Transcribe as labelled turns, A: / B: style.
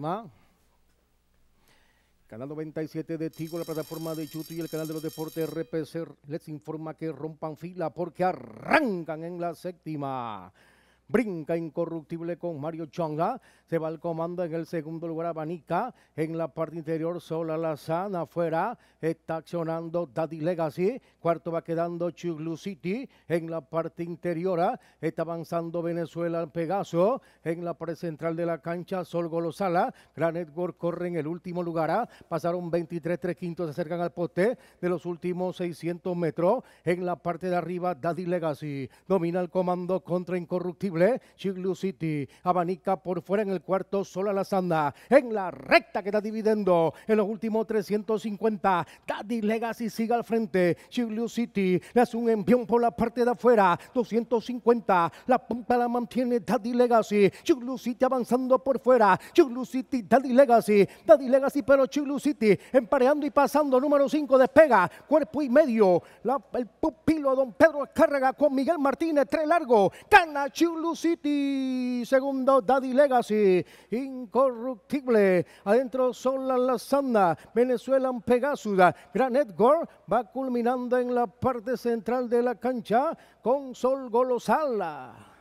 A: Canal 97 de Tigo, la plataforma de YouTube y el canal de los deportes RPC les informa que rompan fila porque arrancan en la séptima. Brinca incorruptible con Mario Chonga. Se va al comando en el segundo lugar Abanica. En la parte interior Sola Alazán. afuera. Está accionando Daddy Legacy. Cuarto va quedando Chuglu City. En la parte interior ¿ah? está avanzando Venezuela al Pegaso. En la parte central de la cancha Sol Golosala. Gran Edward corre en el último lugar. ¿ah? Pasaron 23, 3 quintos. Se acercan al poste de los últimos 600 metros. En la parte de arriba Daddy Legacy. Domina el comando contra Incorruptible doble. City abanica por fuera en el cuarto, sola la sanda. En la recta que está dividendo en los últimos 350. Daddy Legacy sigue al frente. Chiglu City le hace un envión por la parte de afuera. 250. La punta la mantiene Daddy Legacy. Chiglu City avanzando por fuera. Chiglu City, Daddy Legacy. Daddy Legacy, pero Chiglu City empareando y pasando. Número 5 despega. Cuerpo y medio. el pupilo Don Pedro Escárraga con Miguel Martínez. Tres largo. Gana Chiglu City. Segundo, Daddy Legacy. Incorruptible. Adentro, sanda Venezuela Venezuelan Pegasuda, Gran Edgar va culminando en la parte central de la cancha con Sol Golosala.